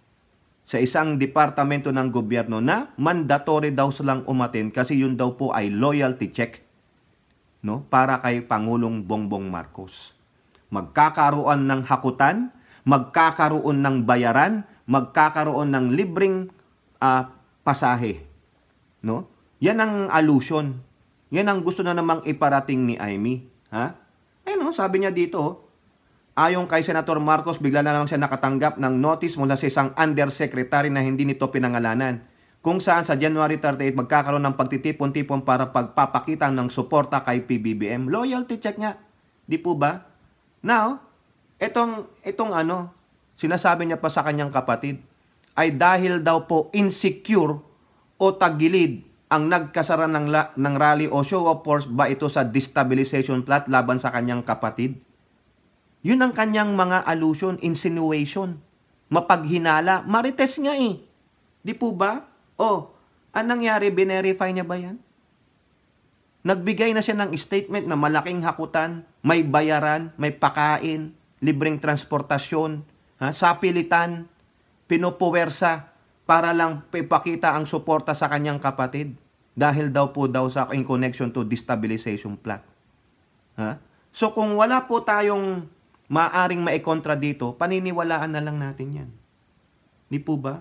sa isang departamento ng gobyerno na mandatory daw silang umatin kasi yun daw po ay loyalty check no para kay Pangulong Bongbong Marcos. Magkakaroon ng hakutan, magkakaroon ng bayaran, magkakaroon ng libreng uh, pasahe. No? Yan ang allusion. Yan ang gusto na namang iparating ni Amy, ha? Ayun oh, sabi niya dito, oh, Ayon kay Senator Marcos, bigla na lang siya nakatanggap ng notice mula sa isang undersecretary na hindi nito pinangalanan kung saan sa January 38 magkakaroon ng pagtitipon-tipon para pagpapakita ng suporta kay PBBM. Loyalty check niya. Di po ba? Now, itong, itong ano, sinasabi niya pa sa kanyang kapatid, ay dahil daw po insecure o tagilid ang nagkasara ng, la, ng rally o show of force ba ito sa destabilization plot laban sa kanyang kapatid? Yun ang kanyang mga allusion, insinuation. Mapaghinala. Marites nga eh. Di po ba? O, oh, anong nangyari? Binerify niya ba yan? Nagbigay na siya ng statement na malaking hakutan, may bayaran, may pakain, libreng transportasyon, ha, sapilitan, pinupuwersa para lang ipakita ang suporta sa kanyang kapatid dahil daw po daw sa in connection to destabilization plan. Ha? So kung wala po tayong maaring maikontra dito, paniniwalaan na lang natin yan. Di po ba?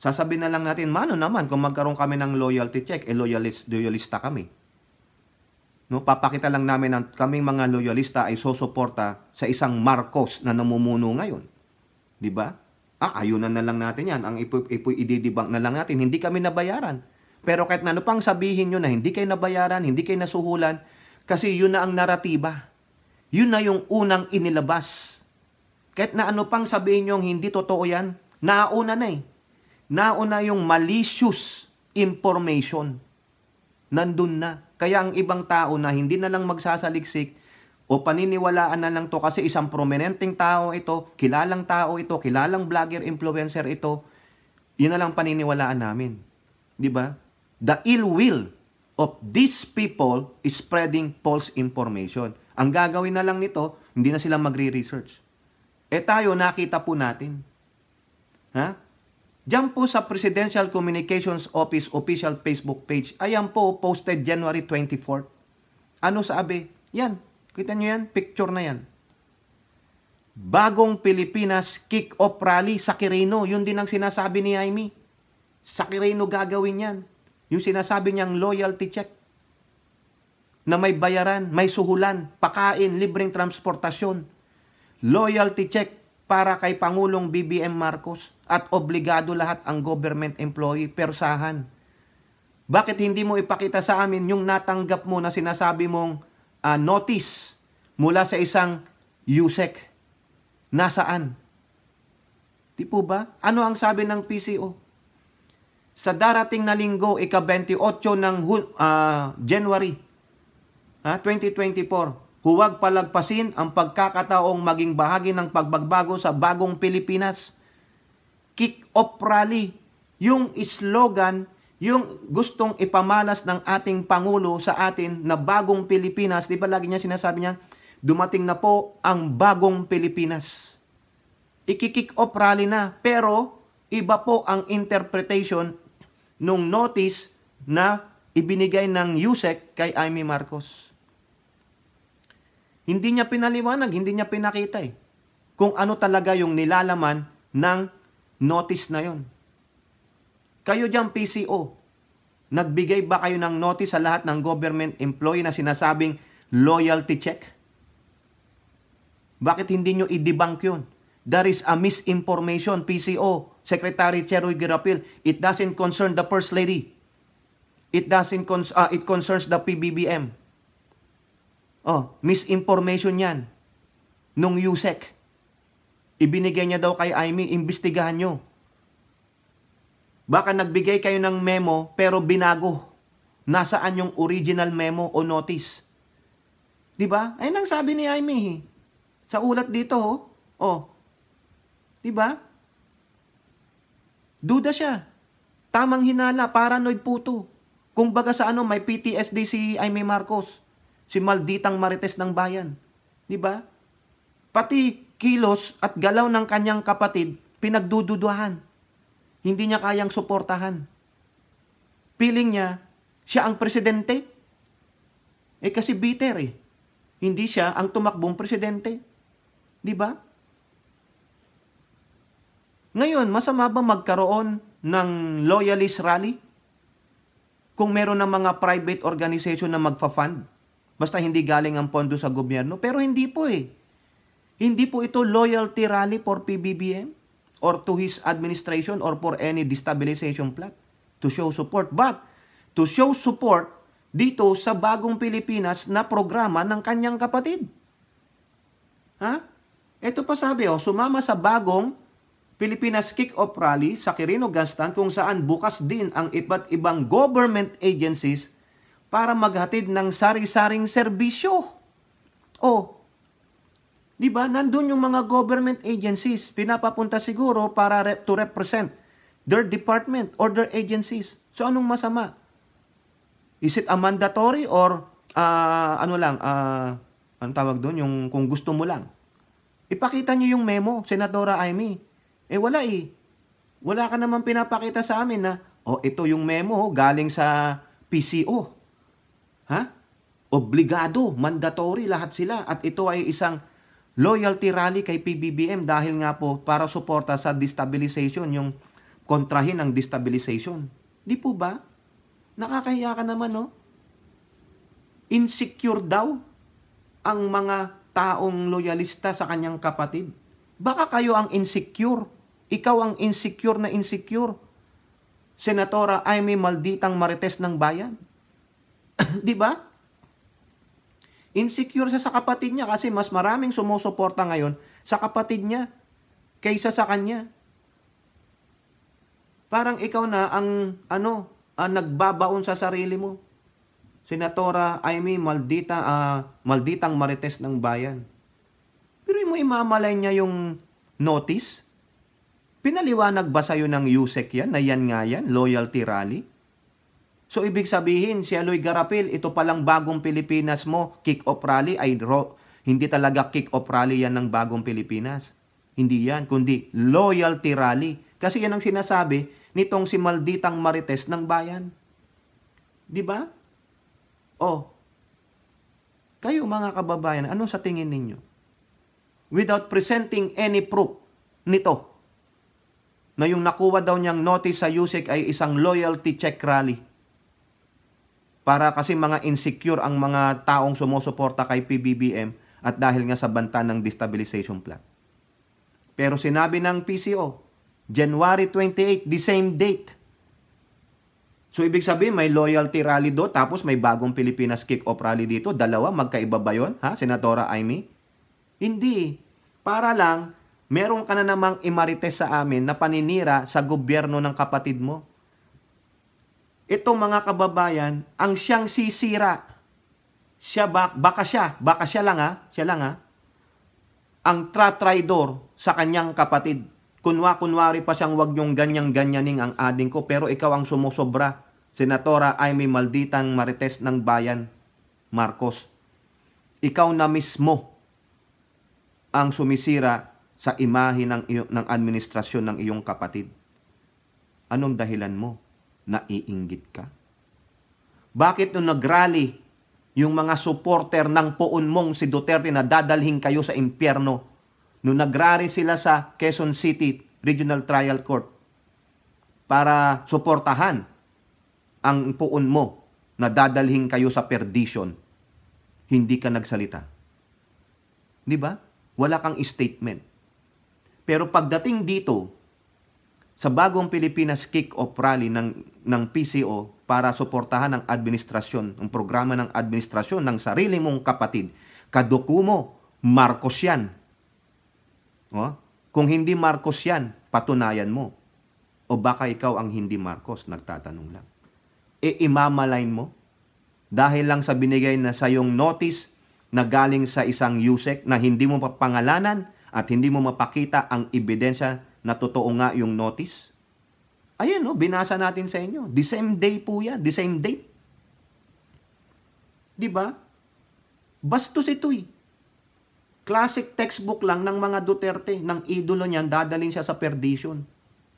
Sasabihin na lang natin, mano naman, kung magkaroon kami ng loyalty check, eh loyalist, loyalista kami. No, papakita lang namin na kaming mga loyalista ay susuporta sa isang Marcos na namumuno ngayon. 'Di ba? Ah, ayunan na lang natin 'yan. Ang ipoy ididibang na lang natin, hindi kami nabayaran. Pero kahit na ano pang sabihin niyo na hindi kayo nabayaran, hindi kayo nasuhulan, kasi yun na ang naratiba. Yun na yung unang inilabas. Kahit na ano pang sabihin nyo hindi totoo yan, nauna na eh. Nauna yung malicious information. Nandun na. Kaya ang ibang tao na hindi na lang magsasaliksik o paniniwalaan na lang to kasi isang prominenteng tao ito, kilalang tao ito, kilalang vlogger, influencer ito, yun na lang paniniwalaan namin. Di ba? The ill will of these people is spreading false information. Ang gagawin na lang nito, hindi na sila magre-research. Eh tayo, nakita po natin. Ha? Diyan po sa Presidential Communications Office official Facebook page, ayan po, posted January 24. Ano sabi? Yan, kita nyo yan, picture na yan. Bagong Pilipinas kick-off rally sa Quirino. Yun din ang sinasabi ni Jaime. Sa Quirino gagawin yan. Yung sinasabi niyang loyalty check na may bayaran, may suhulan, pakain, libreng transportasyon, loyalty check para kay Pangulong BBM Marcos at obligado lahat ang government employee persahan. Bakit hindi mo ipakita sa amin yung natanggap mo na sinasabi mong uh, notice mula sa isang USEC? Nasaan? Di po ba? Ano ang sabi ng PCO? Sa darating na linggo, ika-28 ng uh, January ha, 2024, huwag palagpasin ang pagkakataong maging bahagi ng pagbagbago sa bagong Pilipinas. Kick-off rally, yung slogan, yung gustong ipamalas ng ating Pangulo sa atin na bagong Pilipinas, di ba lagi niya sinasabi niya, dumating na po ang bagong Pilipinas. Ikikick off rally na, pero iba po ang interpretation nung notice na ibinigay ng USEC kay Amy Marcos. Hindi niya pinaliwanag, hindi niya pinakita eh. Kung ano talaga yung nilalaman ng notice na yon. Kayo dyan PCO, nagbigay ba kayo ng notice sa lahat ng government employee na sinasabing loyalty check? Bakit hindi nyo i-debunk yun? There is a misinformation, PCO, Secretary Cheroy Girapil. It doesn't concern the First Lady. It doesn't cons- uh, it concerns the PBBM. Oh, misinformation yan. Nung USEC. Ibinigay niya daw kay Amy, imbestigahan nyo. Baka nagbigay kayo ng memo pero binago. Nasaan yung original memo o notice? 'Di ba? Ayun ang sabi ni Amy. Sa ulat dito, oh. oh. 'Di ba? Duda siya. Tamang hinala, paranoid po to. Kung baga sa ano, may PTSD si Amy Marcos si malditang marites ng bayan. Di ba? Pati kilos at galaw ng kanyang kapatid, pinagdududuhan. Hindi niya kayang suportahan. Piling niya, siya ang presidente. Eh kasi bitter eh. Hindi siya ang tumakbong presidente. Di ba? Ngayon, masama ba magkaroon ng loyalist rally? Kung meron ng mga private organization na magfa-fund? Basta hindi galing ang pondo sa gobyerno. Pero hindi po eh. Hindi po ito loyalty rally for PBBM or to his administration or for any destabilization plot to show support. But to show support dito sa bagong Pilipinas na programa ng kanyang kapatid. Ha? Ito pa sabi, oh, sumama sa bagong Pilipinas Kick-Off Rally sa Quirino Gastan kung saan bukas din ang iba't ibang government agencies para maghatid ng sari-saring serbisyo. O, di ba, nandun yung mga government agencies, pinapapunta siguro para re- to represent their department or their agencies. So, anong masama? Is it a mandatory or uh, ano lang, uh, ano tawag doon, yung kung gusto mo lang? Ipakita niyo yung memo, Senadora Amy. Eh wala eh. Wala ka naman pinapakita sa amin na, oh ito yung memo, galing sa PCO. Ha? Obligado, mandatory lahat sila at ito ay isang loyalty rally kay PBBM dahil nga po para suporta sa destabilization, yung kontrahin ang destabilization. Di po ba? Nakakahiya ka naman, no? Insecure daw ang mga taong loyalista sa kanyang kapatid. Baka kayo ang insecure. Ikaw ang insecure na insecure. Senatora Amy Malditang Marites ng Bayan. 'Di ba? Insecure siya sa kapatid niya kasi mas maraming sumusuporta ngayon sa kapatid niya kaysa sa kanya. Parang ikaw na ang ano, ang nagbabaon sa sarili mo. Senatora Amy Maldita, uh, Malditang Marites ng Bayan. Pero mo imamalay niya yung notice? Pinaliwanag ba sa'yo ng USEC yan na yan nga yan, loyalty rally? So ibig sabihin, si Aloy Garapil, ito palang bagong Pilipinas mo, kick-off rally, ay ro, hindi talaga kick-off rally yan ng bagong Pilipinas. Hindi yan, kundi loyalty rally. Kasi yan ang sinasabi nitong si Malditang Marites ng Bayan. Di ba? Oh, kayo mga kababayan, ano sa tingin ninyo? Without presenting any proof nito, na yung nakuha daw niyang notice sa USEC ay isang loyalty check rally para kasi mga insecure ang mga taong sumusuporta kay PBBM at dahil nga sa banta ng destabilization plan. Pero sinabi ng PCO, January 28, the same date. So ibig sabihin may loyalty rally do tapos may bagong Pilipinas kick-off rally dito. Dalawa, magkaiba ba yun? Ha, Senatora Amy? Hindi. Para lang, meron ka na namang imarites sa amin na paninira sa gobyerno ng kapatid mo ito mga kababayan, ang siyang sisira. Siya ba, baka siya, baka siya lang ha, siya lang ha. Ang tratraidor sa kanyang kapatid. Kunwa-kunwari pa siyang wag yung ganyang-ganyaning ang ading ko, pero ikaw ang sumusobra. Senatora ay may malditang marites ng bayan, Marcos. Ikaw na mismo ang sumisira sa imahe ng, ng administrasyon ng iyong kapatid. Anong dahilan mo? naiinggit ka? Bakit nung nagrally yung mga supporter ng poon mong si Duterte na dadalhin kayo sa impyerno, nung nagrally sila sa Quezon City Regional Trial Court para suportahan ang poon mo na dadalhin kayo sa perdition, hindi ka nagsalita. Di ba? Wala kang statement. Pero pagdating dito, sa bagong Pilipinas kick-off rally ng, ng PCO para suportahan ang administrasyon, ang programa ng administrasyon ng sarili mong kapatid. Kadukumo, Marcos yan. O? Oh? Kung hindi Marcos yan, patunayan mo. O baka ikaw ang hindi Marcos, nagtatanong lang. E imamalain mo? Dahil lang sa binigay na sa iyong notice na galing sa isang USEC na hindi mo papangalanan at hindi mo mapakita ang ebidensya na totoo nga yung notice? Ayan, no, oh, binasa natin sa inyo. The same day po yan. The same day. Di ba? Bastos ito eh. Classic textbook lang ng mga Duterte, ng idolo niyan, dadalin siya sa perdition.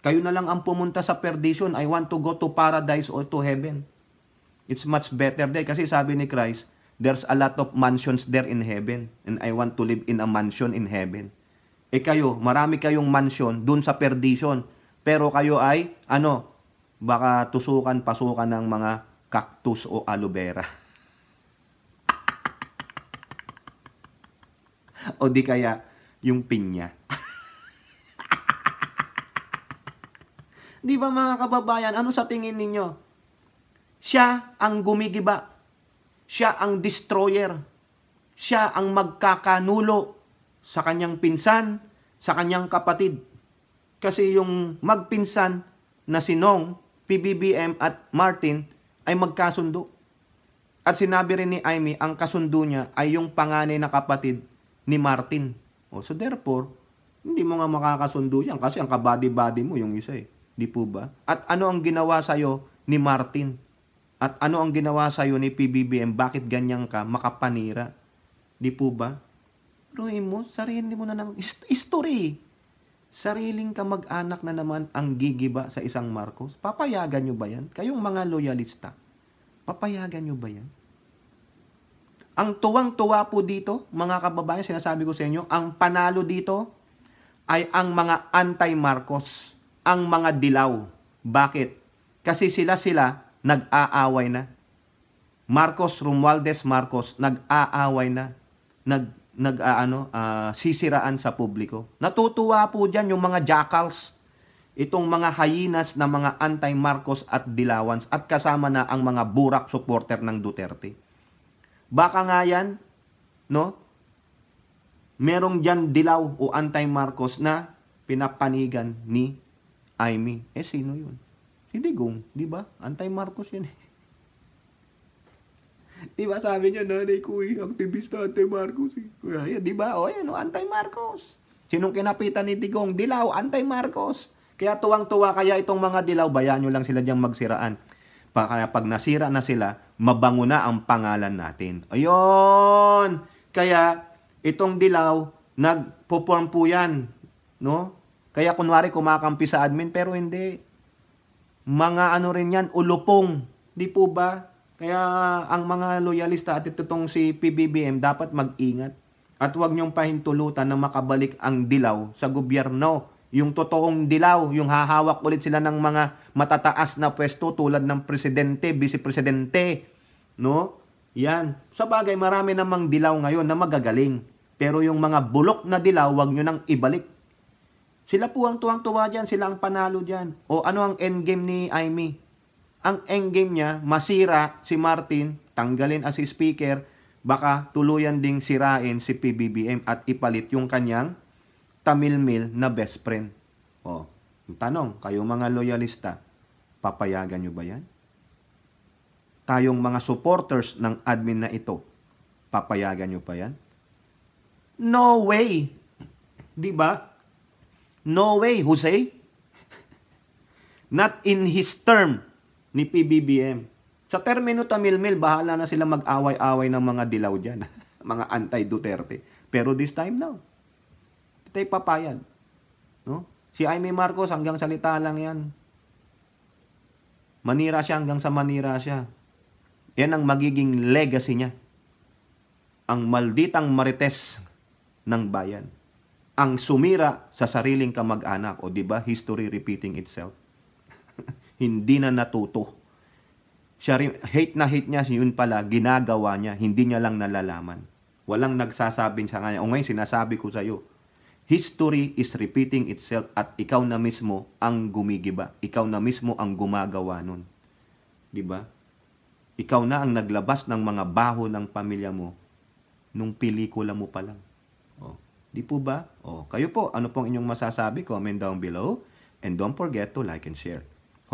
Kayo na lang ang pumunta sa perdition. I want to go to paradise or to heaven. It's much better there. Kasi sabi ni Christ, there's a lot of mansions there in heaven. And I want to live in a mansion in heaven. Eh kayo, marami kayong mansion dun sa perdition. Pero kayo ay, ano, baka tusukan, pasukan ng mga cactus o aloe vera. o di kaya, yung pinya. di ba mga kababayan, ano sa tingin ninyo? Siya ang gumigiba. Siya ang destroyer. Siya ang magkakanulo sa kanyang pinsan, sa kanyang kapatid. Kasi yung magpinsan na si Nong, PBBM at Martin ay magkasundo. At sinabi rin ni Amy, ang kasundo niya ay yung panganay na kapatid ni Martin. O, so therefore, hindi mo nga makakasundo yan kasi ang kabady-body mo yung isa eh. Di po ba? At ano ang ginawa sa'yo ni Martin? At ano ang ginawa sa'yo ni PBBM? Bakit ganyan ka? Makapanira. Di po ba? Ruhin mo, sarili mo na naman. History. Sariling kamag-anak na naman ang gigiba sa isang Marcos. Papayagan nyo ba yan? Kayong mga loyalista, papayagan nyo ba yan? Ang tuwang-tuwa po dito, mga kababayan, sinasabi ko sa inyo, ang panalo dito ay ang mga anti-Marcos, ang mga dilaw. Bakit? Kasi sila-sila nag-aaway na. Marcos Romualdez Marcos nag-aaway na. Nag nag-aano uh, sisiraan sa publiko. Natutuwa po diyan yung mga jackals, itong mga hyenas na mga anti-Marcos at Dilawans at kasama na ang mga burak supporter ng Duterte. Baka nga yan, no? Merong diyan dilaw o anti-Marcos na pinapanigan ni Aimee. Eh sino 'yun? Si Digong, 'di ba? Anti-Marcos 'yun eh. Di ba sabi niya, nanay ko eh, aktivista anti-Marcos eh. Kaya, di ba? O oh, yan, oh, anti-Marcos. Sinong kinapitan ni Digong? Dilaw, anti-Marcos. Kaya tuwang-tuwa kaya itong mga dilaw, bayaan nyo lang sila diyang magsiraan. Kaya pag nasira na sila, mabango na ang pangalan natin. Ayun! Kaya itong dilaw, nagpo-form po yan. No? Kaya kunwari kumakampi sa admin, pero hindi. Mga ano rin yan, ulupong. Di po ba? Kaya ang mga loyalista at itong si PBBM dapat mag-ingat at huwag niyong pahintulutan na makabalik ang dilaw sa gobyerno. Yung totoong dilaw, yung hahawak ulit sila ng mga matataas na pwesto tulad ng presidente, vice-presidente, no? Yan. Sa bagay, marami namang dilaw ngayon na magagaling. Pero yung mga bulok na dilaw, huwag nyo nang ibalik. Sila po ang tuwang-tuwa dyan, sila ang panalo dyan. O ano ang endgame ni Aimee? ang endgame niya, masira si Martin, tanggalin as ah speaker, baka tuluyan ding sirain si PBBM at ipalit yung kanyang Tamil Mil na best friend. O, oh, tanong, kayo mga loyalista, papayagan nyo ba yan? Tayong mga supporters ng admin na ito, papayagan nyo pa yan? No way! Di ba? No way, Jose! Not in his term ni PBBM. Sa termino tamilmil, bahala na sila mag-away-away ng mga dilaw dyan. mga anti-Duterte. Pero this time now, tayo papayag. No? Si Aimee Marcos hanggang salita lang yan. Manira siya hanggang sa manira siya. Yan ang magiging legacy niya. Ang malditang marites ng bayan. Ang sumira sa sariling kamag-anak. O ba diba, history repeating itself hindi na natuto. Siya rin, hate na hate niya, yun pala, ginagawa niya, hindi niya lang nalalaman. Walang nagsasabi sa kanya, o ngayon sinasabi ko sa iyo, history is repeating itself at ikaw na mismo ang gumigiba. Ikaw na mismo ang gumagawa nun. ba? Diba? Ikaw na ang naglabas ng mga baho ng pamilya mo nung pelikula mo pa lang. Oh, di po ba? Oh, kayo po, ano pong inyong masasabi? Comment down below. And don't forget to like and share.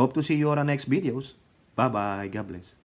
Hope to see you on our next videos. Bye-bye. God bless.